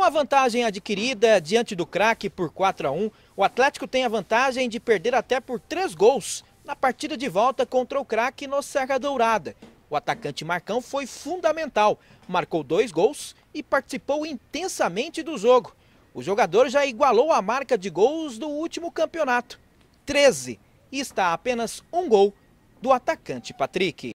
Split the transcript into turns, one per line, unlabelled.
Com a vantagem adquirida diante do craque por 4 a 1, o Atlético tem a vantagem de perder até por 3 gols na partida de volta contra o craque no Serra Dourada. O atacante Marcão foi fundamental, marcou dois gols e participou intensamente do jogo. O jogador já igualou a marca de gols do último campeonato, 13, e está a apenas um gol do atacante Patrick.